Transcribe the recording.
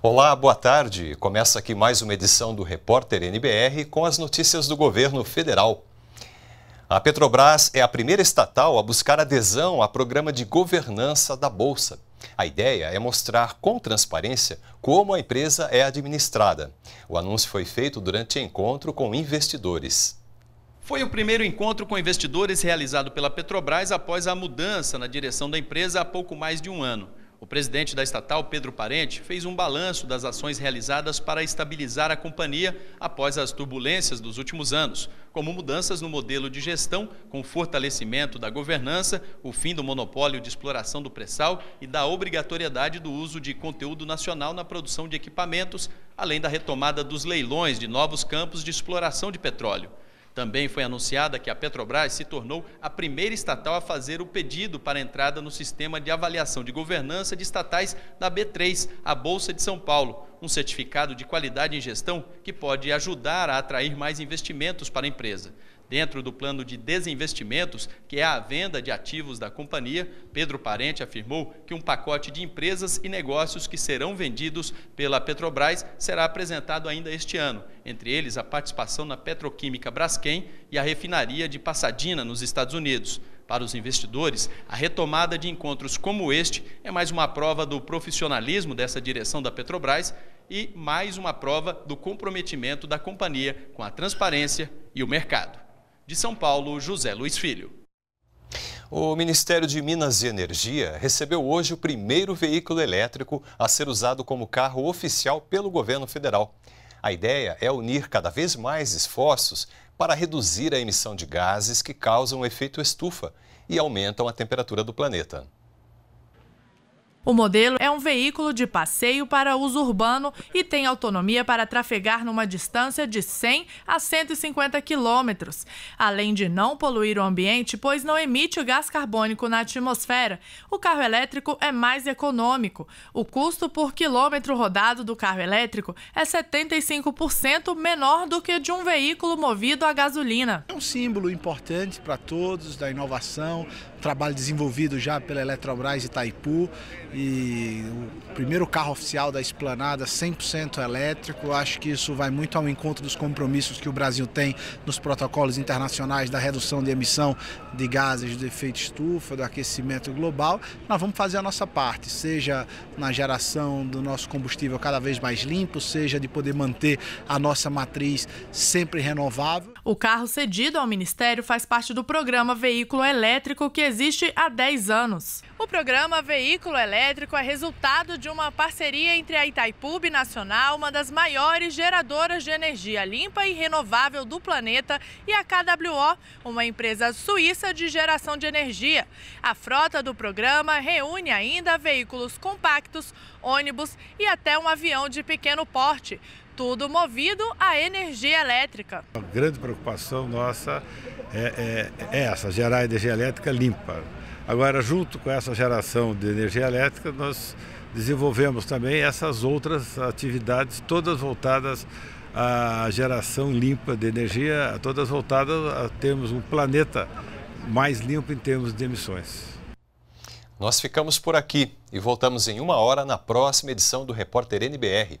Olá, boa tarde. Começa aqui mais uma edição do Repórter NBR com as notícias do governo federal. A Petrobras é a primeira estatal a buscar adesão a programa de governança da Bolsa. A ideia é mostrar com transparência como a empresa é administrada. O anúncio foi feito durante encontro com investidores. Foi o primeiro encontro com investidores realizado pela Petrobras após a mudança na direção da empresa há pouco mais de um ano. O presidente da estatal, Pedro Parente, fez um balanço das ações realizadas para estabilizar a companhia após as turbulências dos últimos anos, como mudanças no modelo de gestão, com fortalecimento da governança, o fim do monopólio de exploração do pré-sal e da obrigatoriedade do uso de conteúdo nacional na produção de equipamentos, além da retomada dos leilões de novos campos de exploração de petróleo. Também foi anunciada que a Petrobras se tornou a primeira estatal a fazer o pedido para entrada no sistema de avaliação de governança de estatais da B3, a Bolsa de São Paulo. Um certificado de qualidade em gestão que pode ajudar a atrair mais investimentos para a empresa. Dentro do plano de desinvestimentos, que é a venda de ativos da companhia, Pedro Parente afirmou que um pacote de empresas e negócios que serão vendidos pela Petrobras será apresentado ainda este ano, entre eles a participação na petroquímica Braskem e a refinaria de Passadina, nos Estados Unidos. Para os investidores, a retomada de encontros como este é mais uma prova do profissionalismo dessa direção da Petrobras e mais uma prova do comprometimento da companhia com a transparência e o mercado. De São Paulo, José Luiz Filho. O Ministério de Minas e Energia recebeu hoje o primeiro veículo elétrico a ser usado como carro oficial pelo governo federal. A ideia é unir cada vez mais esforços para reduzir a emissão de gases que causam efeito estufa e aumentam a temperatura do planeta. O modelo é um veículo de passeio para uso urbano e tem autonomia para trafegar numa distância de 100 a 150 quilômetros, além de não poluir o ambiente, pois não emite o gás carbônico na atmosfera. O carro elétrico é mais econômico. O custo por quilômetro rodado do carro elétrico é 75% menor do que de um veículo movido a gasolina. É um símbolo importante para todos da inovação, trabalho desenvolvido já pela Eletrobras Itaipu e o primeiro carro oficial da Esplanada 100% elétrico. Acho que isso vai muito ao encontro dos compromissos que o Brasil tem nos protocolos internacionais da redução de emissão de gases de efeito estufa, do aquecimento global. Nós vamos fazer a nossa parte, seja na geração do nosso combustível cada vez mais limpo, seja de poder manter a nossa matriz sempre renovável. O carro cedido ao Ministério faz parte do programa Veículo Elétrico que existe há 10 anos. O programa Veículo Elétrico é resultado de uma parceria entre a Itaipu Nacional, uma das maiores geradoras de energia limpa e renovável do planeta, e a KWO, uma empresa suíça de geração de energia. A frota do programa reúne ainda veículos compactos, ônibus e até um avião de pequeno porte tudo movido a energia elétrica. A grande preocupação nossa é, é, é essa, gerar energia elétrica limpa. Agora, junto com essa geração de energia elétrica, nós desenvolvemos também essas outras atividades, todas voltadas à geração limpa de energia, todas voltadas a termos um planeta mais limpo em termos de emissões. Nós ficamos por aqui e voltamos em uma hora na próxima edição do Repórter NBR.